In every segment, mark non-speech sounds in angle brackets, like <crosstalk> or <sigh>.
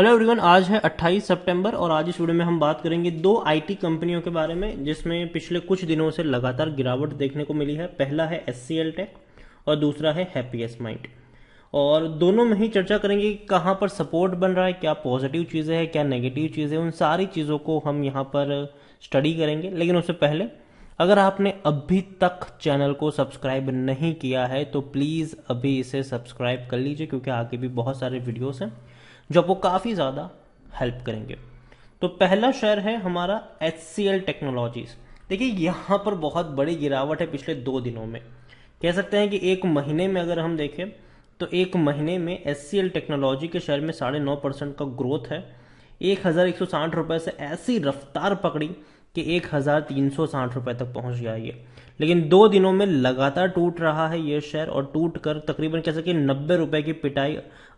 hello everyone आज है 28 सितंबर और आज इस वीडियो में हम बात करेंगे दो आईटी कंपनियों के बारे में जिसमें पिछले कुछ दिनों से लगातार गिरावट देखने को मिली है पहला है एस टेक और दूसरा है हैप्पीएस माइंड और दोनों में ही चर्चा करेंगे कि कहाँ पर सपोर्ट बन रहा है क्या पॉजिटिव चीज़ें हैं क्या नेगेटिव चीज़ें उन सारी चीज़ों को हम यहाँ पर स्टडी करेंगे लेकिन उससे पहले अगर आपने अभी तक चैनल को सब्सक्राइब नहीं किया है तो प्लीज़ अभी इसे सब्सक्राइब कर लीजिए क्योंकि आगे भी बहुत सारे वीडियोस हैं जो आपको काफ़ी ज़्यादा हेल्प करेंगे तो पहला शेयर है हमारा एच सी एल टेक्नोलॉजीज़ देखिए यहाँ पर बहुत बड़ी गिरावट है पिछले दो दिनों में कह सकते हैं कि एक महीने में अगर हम देखें तो एक महीने में एच सी एल टेक्नोलॉजी के शेयर में साढ़े नौ परसेंट का ग्रोथ है एक हज़ार एक सौ साठ रुपये से ऐसी रफ्तार पकड़ी कि एक हज़ार तीन सौ साठ रुपये तक पहुँच गया ये लेकिन दो दिनों में लगातार टूट रहा है ये शेयर और टूट कर तकरीबन कह सके नब्बे रुपए की पिटाई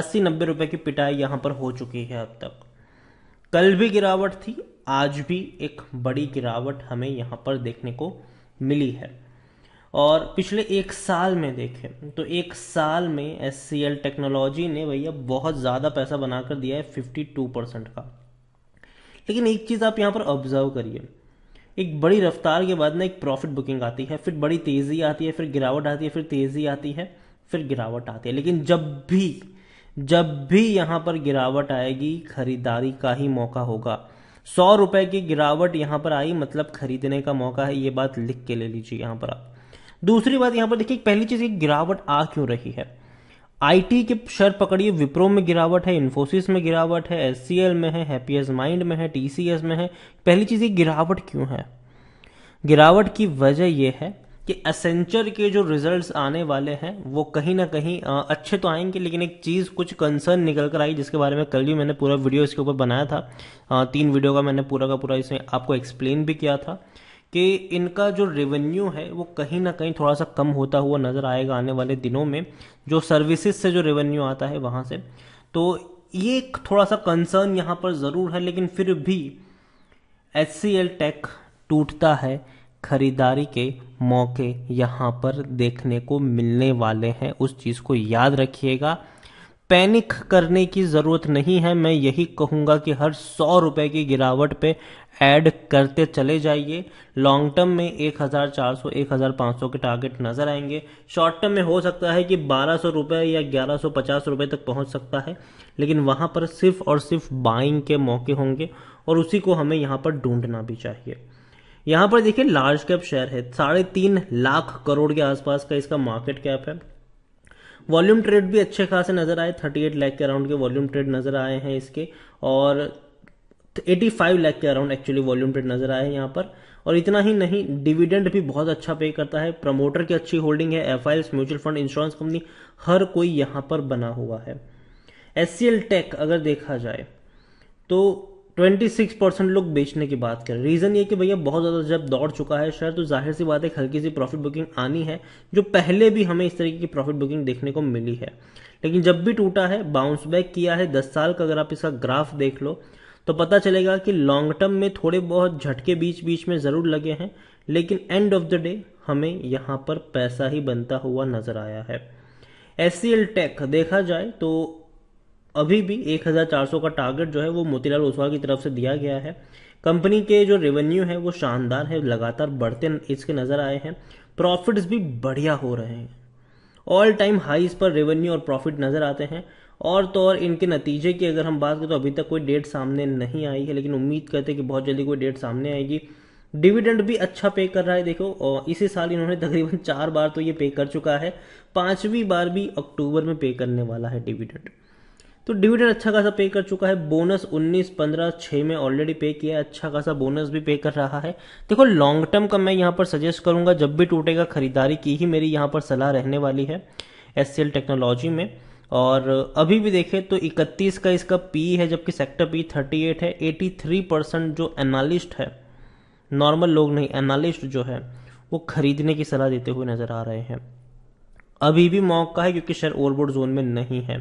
अस्सी नब्बे रुपए की पिटाई यहां पर हो चुकी है अब तक कल भी गिरावट थी आज भी एक बड़ी गिरावट हमें यहां पर देखने को मिली है और पिछले एक साल में देखें तो एक साल में एस सी एल टेक्नोलॉजी ने भैया बहुत ज़्यादा पैसा बनाकर दिया है 52 परसेंट का लेकिन एक चीज़ आप यहाँ पर ऑब्जर्व करिए एक बड़ी रफ्तार के बाद ना एक प्रॉफिट बुकिंग आती है फिर बड़ी तेज़ी आती है फिर गिरावट आती है फिर तेज़ी आती है फिर गिरावट आती है लेकिन जब भी जब भी यहाँ पर गिरावट आएगी खरीदारी का ही मौका होगा सौ रुपए की गिरावट यहाँ पर आई मतलब खरीदने का मौका है ये बात लिख के ले लीजिए यहाँ पर आप दूसरी बात यहाँ पर देखिए पहली चीज़ गिरावट आ क्यों रही है आईटी के शर पकड़िए विप्रो में गिरावट है इन्फोसिस में गिरावट है एस में है हैप्पीएस माइंड में है टीसीएस में है पहली चीज़ ये गिरावट क्यों है गिरावट की वजह यह है कि असेंचर के जो रिजल्ट्स आने वाले हैं वो कहीं ना कहीं अच्छे तो आएंगे लेकिन एक चीज़ कुछ कंसर्न निकल कर आई जिसके बारे में कल भी मैंने पूरा वीडियो इसके ऊपर बनाया था तीन वीडियो का मैंने पूरा का पूरा इसमें आपको एक्सप्लेन भी किया था कि इनका जो रेवेन्यू है वो कहीं ना कहीं थोड़ा सा कम होता हुआ नज़र आएगा आने वाले दिनों में जो सर्विसेज से जो रेवेन्यू आता है वहाँ से तो ये एक थोड़ा सा कंसर्न यहाँ पर ज़रूर है लेकिन फिर भी एच सी एल टेक टूटता है खरीदारी के मौके यहाँ पर देखने को मिलने वाले हैं उस चीज़ को याद रखिएगा पैनिक करने की ज़रूरत नहीं है मैं यही कहूँगा कि हर सौ रुपये की गिरावट पे ऐड करते चले जाइए लॉन्ग टर्म में 1400 1500 के टारगेट नज़र आएंगे शॉर्ट टर्म में हो सकता है कि बारह सौ रुपये या ग्यारह सौ पचास रुपये तक पहुंच सकता है लेकिन वहां पर सिर्फ और सिर्फ बाइंग के मौके होंगे और उसी को हमें यहाँ पर ढूंढना भी चाहिए यहाँ पर देखिए लार्ज कैप शेयर है साढ़े तीन लाख करोड़ के आसपास का इसका मार्केट कैप है वॉल्यूम ट्रेड भी अच्छे खासे नज़र आए 38 लाख के अराउंड के वॉल्यूम ट्रेड नज़र आए हैं इसके और एटी फाइव लैख के अराउंड एक्चुअली वॉल्यूम ट्रेड नजर आया है यहाँ पर और इतना ही नहीं डिविडेंड भी बहुत अच्छा पे करता है प्रमोटर की अच्छी होल्डिंग है F mutual fund insurance company हर कोई यहाँ पर बना हुआ है एस सी एल टेक अगर देखा जाए तो 26 परसेंट लोग बेचने की बात करें रीज़न ये कि भैया बहुत ज़्यादा जब दौड़ चुका है शेयर तो जाहिर सी बात है हल्की सी प्रॉफिट बुकिंग आनी है जो पहले भी हमें इस तरीके की प्रॉफिट बुकिंग देखने को मिली है लेकिन जब भी टूटा है बाउंस बैक किया है दस साल का अगर आप इसका ग्राफ देख लो तो पता चलेगा कि लॉन्ग टर्म में थोड़े बहुत झटके बीच बीच में ज़रूर लगे हैं लेकिन एंड ऑफ द डे हमें यहाँ पर पैसा ही बनता हुआ नज़र आया है एस टेक देखा जाए तो अभी भी 1400 का टारगेट जो है वो मोतीलाल ओसवाल की तरफ से दिया गया है कंपनी के जो रेवेन्यू है वो शानदार है लगातार बढ़ते इसके नज़र आए हैं प्रॉफिट्स भी बढ़िया हो रहे हैं ऑल टाइम इस पर रेवेन्यू और प्रॉफिट नज़र आते हैं और तो और इनके नतीजे की अगर हम बात करें तो अभी तक कोई डेट सामने नहीं आई है लेकिन उम्मीद करते हैं कि बहुत जल्दी कोई डेट सामने आएगी डिविडेंड भी अच्छा पे कर रहा है देखो और इसी साल इन्होंने <laughs> तकरीबन चार बार तो ये पे कर चुका है पांचवी बार भी अक्टूबर में पे करने वाला है डिविडेंड तो डिविडेंड अच्छा खासा पे कर चुका है बोनस 19, 15, 6 में ऑलरेडी पे किया है अच्छा खासा बोनस भी पे कर रहा है देखो लॉन्ग टर्म का मैं यहाँ पर सजेस्ट करूंगा जब भी टूटेगा खरीदारी की ही मेरी यहाँ पर सलाह रहने वाली है एस टेक्नोलॉजी में और अभी भी देखें तो 31 का इसका पी है जबकि सेक्टर पी 38 है 83 परसेंट जो एनालिस्ट है नॉर्मल लोग नहीं एनालिस्ट जो है वो खरीदने की सलाह देते हुए नजर आ रहे हैं अभी भी मौका है क्योंकि शेयर ओवरबोर्ड जोन में नहीं है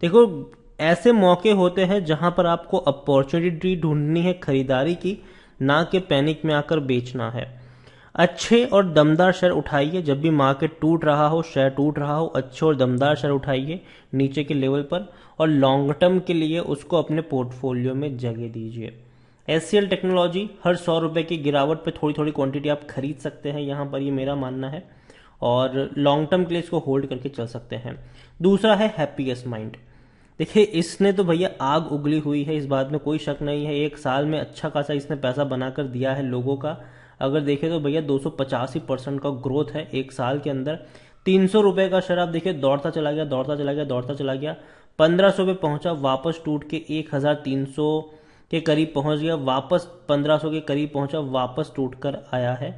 देखो ऐसे मौके होते हैं जहां पर आपको अपॉर्चुनिटी ढूंढनी है खरीदारी की ना कि पैनिक में आकर बेचना है अच्छे और दमदार शर उठाइए जब भी मार्केट टूट रहा हो शेयर टूट रहा हो अच्छे और दमदार शेयर उठाइए नीचे के लेवल पर और लॉन्ग टर्म के लिए उसको अपने पोर्टफोलियो में जगह दीजिए एस टेक्नोलॉजी हर सौ रुपये की गिरावट पे थोड़ी थोड़ी क्वांटिटी आप खरीद सकते हैं यहाँ पर ये मेरा मानना है और लॉन्ग टर्म के लिए इसको होल्ड करके चल सकते हैं दूसरा है हैप्पीएस्ट माइंड देखिए इसने तो भैया आग उगली हुई है इस बात में कोई शक नहीं है एक साल में अच्छा खासा इसने पैसा बनाकर दिया है लोगों का अगर देखें तो भैया दो परसेंट का ग्रोथ है एक साल के अंदर तीन सौ रुपये का शराब देखिए दौड़ता चला गया दौड़ता चला गया दौड़ता चला गया पंद्रह सौ पे पहुंचा वापस टूट के एक हजार तीन सौ के करीब पहुंच गया वापस पंद्रह सौ के करीब पहुंचा वापस टूट कर आया है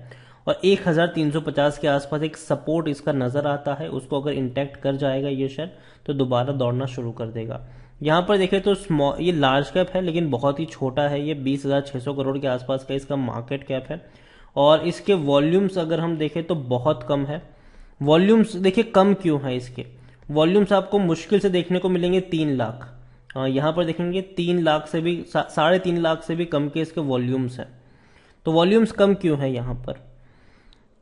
और एक हजार तीन सौ पचास के आसपास एक सपोर्ट इसका नजर आता है उसको अगर इंटैक्ट कर जाएगा ये शेयर तो दोबारा दौड़ना शुरू कर देगा यहाँ पर देखें तो स्मॉल ये लार्ज कैप है लेकिन बहुत ही छोटा है ये बीस हजार सौ करोड़ के आसपास का इसका मार्केट कैप है और इसके वॉल्यूम्स अगर हम देखें तो बहुत कम है वॉल्यूम्स देखिए कम क्यों है इसके वॉल्यूम्स आपको मुश्किल से देखने को मिलेंगे तीन लाख यहाँ पर देखेंगे तीन लाख से भी साढ़े तीन लाख से भी कम के इसके वॉल्यूम्स हैं तो वॉल्यूम्स कम क्यों है यहाँ पर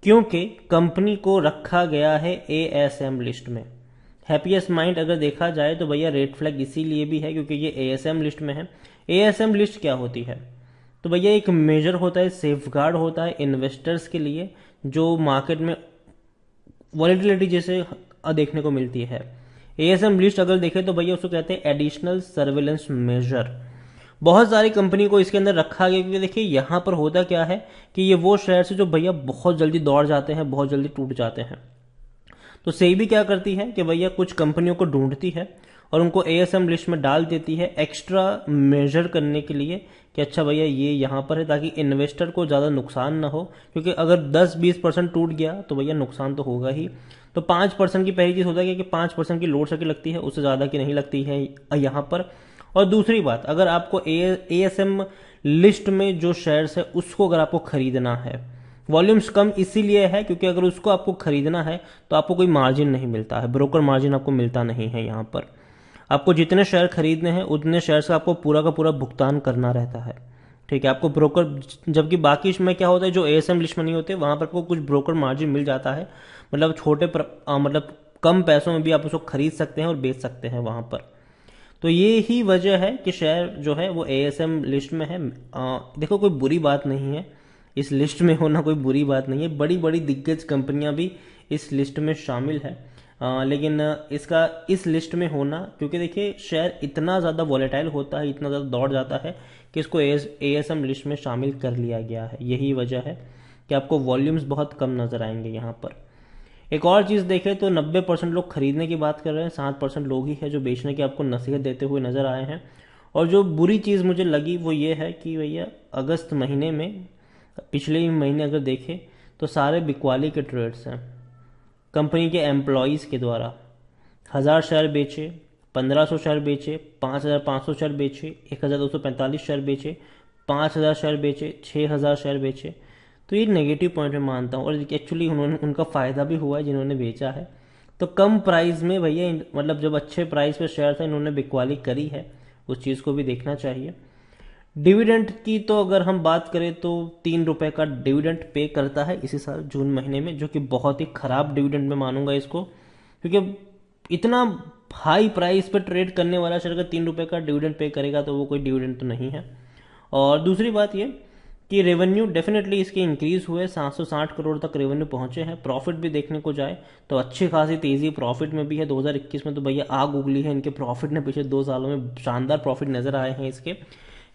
क्योंकि कंपनी को रखा गया है ए एस एम लिस्ट में हैप्पीएस्ट माइंड अगर देखा जाए तो भैया रेड फ्लैग इसीलिए भी है क्योंकि ये ए एस एम लिस्ट में है ए एस एम लिस्ट क्या होती है तो भैया एक मेजर होता है सेफ गार्ड होता है इन्वेस्टर्स के लिए जो मार्केट में वॉलिटिलिटी जैसे देखने को मिलती है ए एस एम लिस्ट अगर देखें तो भैया उसको कहते हैं एडिशनल सर्वेलेंस मेजर बहुत सारी कंपनी को इसके अंदर रखा गया क्योंकि देखिए यहां पर होता क्या है कि ये वो शेयर से जो भैया बहुत जल्दी दौड़ जाते हैं बहुत जल्दी टूट जाते हैं तो भी क्या करती है कि भैया कुछ कंपनियों को ढूंढती है और उनको ए लिस्ट में डाल देती है एक्स्ट्रा मेजर करने के लिए कि अच्छा भैया ये यहाँ पर है ताकि इन्वेस्टर को ज़्यादा नुकसान ना हो क्योंकि अगर 10-20 परसेंट टूट गया तो भैया नुकसान तो होगा ही तो पाँच परसेंट की पहली चीज़ होता है कि पाँच परसेंट की लोड सके लगती है उससे ज़्यादा की नहीं लगती है यहाँ पर और दूसरी बात अगर आपको ए एस एम लिस्ट में जो शेयर्स है उसको अगर आपको खरीदना है वॉल्यूम्स कम इसीलिए है क्योंकि अगर उसको आपको खरीदना है तो आपको कोई मार्जिन नहीं मिलता है ब्रोकर मार्जिन आपको मिलता नहीं है यहाँ पर आपको जितने शेयर खरीदने हैं उतने शेयर्स का आपको पूरा का पूरा भुगतान करना रहता है ठीक है आपको ब्रोकर जबकि बाकी इसमें क्या होता है जो ए एस एम लिस्ट में नहीं होते वहाँ पर आपको कुछ ब्रोकर मार्जिन मिल जाता है मतलब छोटे आ, मतलब कम पैसों में भी आप उसको खरीद सकते हैं और बेच सकते हैं वहाँ पर तो ये ही वजह है कि शेयर जो है वो ए एस एम लिस्ट में है आ, देखो कोई बुरी बात नहीं है इस लिस्ट में होना कोई बुरी बात नहीं है बड़ी बड़ी दिग्गज कंपनियां भी इस लिस्ट में शामिल है आ, लेकिन इसका इस लिस्ट में होना क्योंकि देखिए शेयर इतना ज़्यादा वॉलेटाइल होता है इतना ज़्यादा दौड़ जाता है कि इसको ए एस एम लिस्ट में शामिल कर लिया गया है यही वजह है कि आपको वॉल्यूम्स बहुत कम नज़र आएंगे यहाँ पर एक और चीज़ देखें तो 90 परसेंट लोग खरीदने की बात कर रहे हैं सात परसेंट लोग ही है जो बेचने की आपको नसीहत देते हुए नज़र आए हैं और जो बुरी चीज़ मुझे लगी वो ये है कि भैया अगस्त महीने में पिछले ही महीने अगर देखें तो सारे बिकवाली के ट्रेड्स हैं कंपनी के एम्प्लॉयज़ के द्वारा हज़ार शेयर बेचे पंद्रह सौ शेयर बेचे पाँच हज़ार पाँच सौ शेयर बेचे एक हज़ार दो सौ पैंतालीस शेयर बेचे पाँच हज़ार शेयर बेचे छः हज़ार शेयर बेचे तो ये नेगेटिव पॉइंट मैं मानता हूँ और एक्चुअली उन्होंने उनका फ़ायदा भी हुआ है जिन्होंने बेचा है तो कम प्राइस में भैया मतलब जब अच्छे प्राइस पर शेयर था इन्होंने बिकवाली करी है उस चीज़ को भी देखना चाहिए डिविडेंड की तो अगर हम बात करें तो तीन रुपए का डिविडेंड पे करता है इसी साल जून महीने में जो कि बहुत ही खराब डिविडेंड में मानूंगा इसको क्योंकि इतना हाई प्राइस पे ट्रेड करने वाला शेयर अगर तीन रुपए का डिविडेंड पे करेगा तो वो कोई डिविडेंड तो नहीं है और दूसरी बात ये कि रेवेन्यू डेफिनेटली इसके इंक्रीज हुए 760 करोड़ तक रेवेन्यू पहुंचे हैं प्रॉफिट भी देखने को जाए तो अच्छी खासी तेजी प्रॉफिट में भी है 2021 में तो भैया आग उगली है इनके प्रॉफिट ने पिछले दो सालों में शानदार प्रॉफिट नजर आए हैं इसके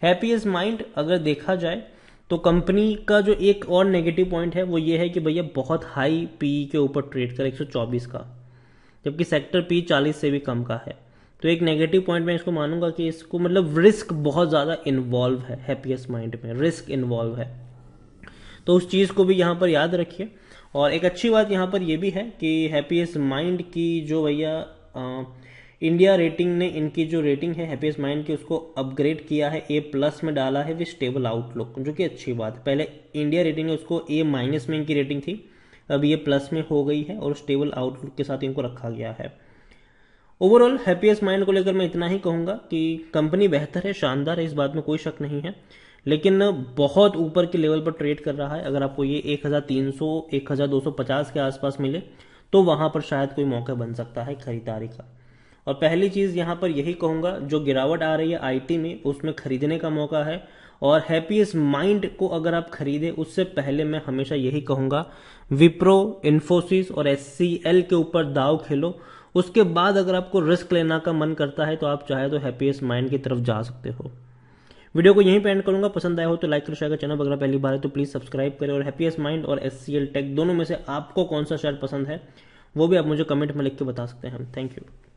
हैप्पीस्ट माइंड अगर देखा जाए तो कंपनी का जो एक और नेगेटिव पॉइंट है वो ये है कि भैया बहुत हाई पी के ऊपर ट्रेड कर 124 का जबकि सेक्टर पी 40 से भी कम का है तो एक नेगेटिव पॉइंट मैं इसको मानूंगा कि इसको मतलब रिस्क बहुत ज़्यादा इन्वॉल्व है हैप्पीएस्ट माइंड में रिस्क इन्वॉल्व है तो उस चीज़ को भी यहाँ पर याद रखिए और एक अच्छी बात यहाँ पर यह भी है कि हैप्पीएस्ट माइंड की जो भैया इंडिया रेटिंग ने इनकी जो रेटिंग है हैप्पीएस्ट माइंड की उसको अपग्रेड किया है ए प्लस में डाला है विद स्टेबल आउटलुक जो कि अच्छी बात है पहले इंडिया रेटिंग ने उसको ए माइनस में इनकी रेटिंग थी अब ये प्लस में हो गई है और स्टेबल आउटलुक के साथ इनको रखा गया है ओवरऑल हैप्पीएस्ट माइंड को लेकर मैं इतना ही कहूँगा कि कंपनी बेहतर है शानदार है इस बात में कोई शक नहीं है लेकिन बहुत ऊपर के लेवल पर ट्रेड कर रहा है अगर आपको ये 1300 1250 के आसपास मिले तो वहाँ पर शायद कोई मौका बन सकता है खरीदारी का और पहली चीज़ यहां पर यही कहूंगा जो गिरावट आ रही है आईटी में उसमें ख़रीदने का मौका है और हैप्पीएस्ट माइंड को अगर आप खरीदें उससे पहले मैं हमेशा यही कहूंगा विप्रो इन्फोसिस और एस के ऊपर दाव खेलो उसके बाद अगर आपको रिस्क लेना का मन करता है तो आप चाहे तो हैप्पीएस्ट माइंड की तरफ जा सकते हो वीडियो को यहीं पे एंड करूंगा पसंद आया हो तो लाइक करो शेयर चैनल अगर पहली बार है तो प्लीज़ सब्सक्राइब करें और हैप्पीएस्ट माइंड और एस टेक दोनों में से आपको कौन सा शेयर पसंद है वो भी आप मुझे कमेंट में लिख के बता सकते हैं थैंक यू